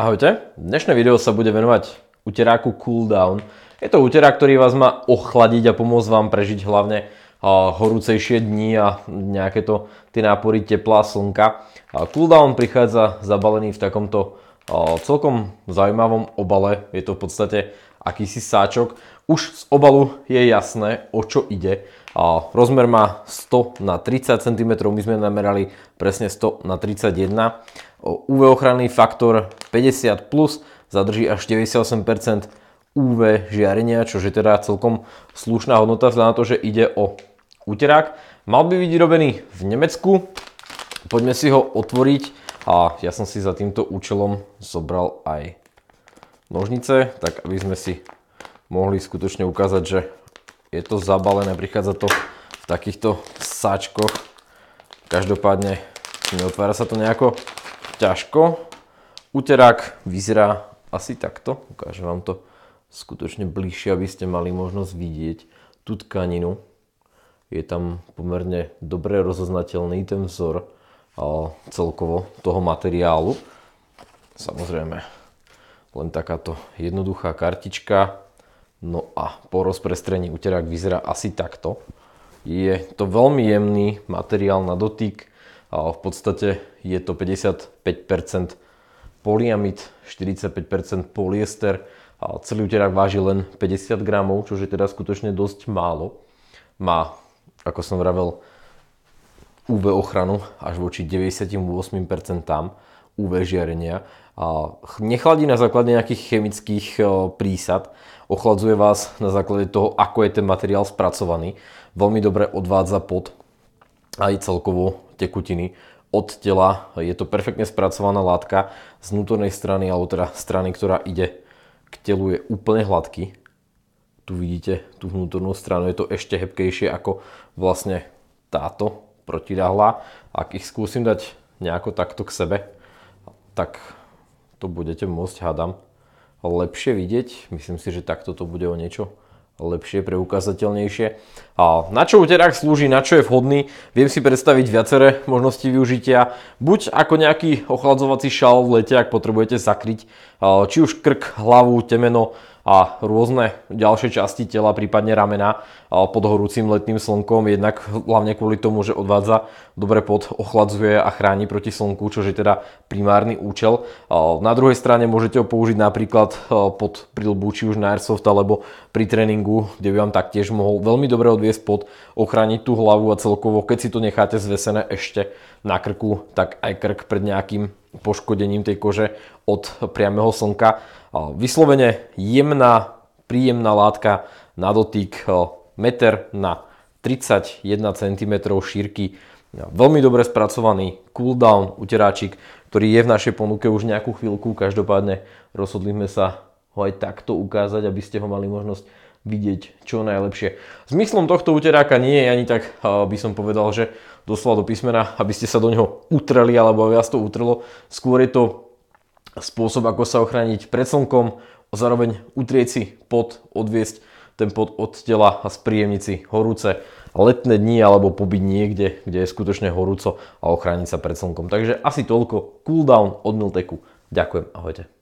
Ahojte, dnešné video sa bude venovať uteráku Cooldown. Je to uterák, ktorý vás má ochladiť a pomôcť vám prežiť hlavne horúcejšie dni a nejaké to tie nápory tepla, slnka. Cooldown prichádza zabalený v takomto celkom zaujímavom obale. Je to v podstate akýsi sáčok. Už z obalu je jasné, o čo ide. Rozmer má 100 na 30 cm, my sme namerali presne 100 na 31. UV ochranný faktor 50+, plus, zadrží až 98% UV žiarenia, čo je teda celkom slušná hodnota vzhľadom na to, že ide o úterák. Mal by byť robený v Nemecku, poďme si ho otvoriť a ja som si za týmto účelom zobral aj nožnice, tak aby sme si mohli skutočne ukázať, že je to zabalené, prichádza to v takýchto sáčkoch. Každopádne neotvára sa to nejako ťažko. Uterák vyzerá asi takto, ukážem vám to skutočne bližšie, aby ste mali možnosť vidieť tú tkaninu. Je tam pomerne dobre rozoznateľný ten vzor celkovo toho materiálu. Samozrejme, len takáto jednoduchá kartička. No a po rozprestrení uterák vyzerá asi takto. Je to veľmi jemný materiál na dotyk a v podstate je to 55% poliamid, 45% polyester a celý uterák váži len 50 gramov, čo je teda skutočne dosť málo. Má, ako som vravel, UV ochranu až voči 98% UV žiarenia. A nechladí na základe nejakých chemických eh, prísad, ochladzuje vás na základe toho, ako je ten materiál spracovaný. Veľmi dobre odvádza pot aj celkovo tekutiny od tela. Je to perfektne spracovaná látka z vnútornej strany, alebo teda strany, ktorá ide k telu, je úplne hladký. Tu vidíte tú vnútornú stranu, je to ešte hebkejšie ako vlastne táto protidáhla. Ak ich skúsim dať nejako takto k sebe, tak to budete môcť, hádam, lepšie vidieť. Myslím si, že takto to bude o niečo lepšie, preukazateľnejšie. A na čo uterák slúži, na čo je vhodný, viem si predstaviť viaceré možnosti využitia. Buď ako nejaký ochladzovací šal v lete, ak potrebujete zakryť či už krk, hlavu, temeno, a rôzne ďalšie časti tela, prípadne ramena pod horúcim letným slnkom, jednak hlavne kvôli tomu, že odvádza dobre pod, ochladzuje a chráni proti slnku, čo je teda primárny účel. Na druhej strane môžete ho použiť napríklad pod prilbu, či už na airsoft, alebo pri tréningu, kde by vám taktiež mohol veľmi dobre odviesť pod, ochrániť tú hlavu a celkovo, keď si to necháte zvesené ešte na krku, tak aj krk pred nejakým poškodením tej kože od priamého slnka. Vyslovene jemná, príjemná látka na dotyk meter na 31 cm šírky. Veľmi dobre spracovaný cooldown uteráčik, ktorý je v našej ponuke už nejakú chvíľku. Každopádne rozhodli sme sa ho aj takto ukázať, aby ste ho mali možnosť vidieť čo najlepšie. Zmyslom tohto uteráka nie je ani tak, eh, by som povedal, že doslova do písmena, aby ste sa do neho utreli alebo aby vás to utrelo. Skôr je to spôsob, ako sa ochrániť pred slnkom, zároveň utrieť si pod, odviesť ten pod od tela a spríjemniť si horúce letné dni alebo pobyť niekde, kde je skutočne horúco a ochrániť sa pred slnkom. Takže asi toľko. Cooldown od Milteku. Ďakujem, ahojte.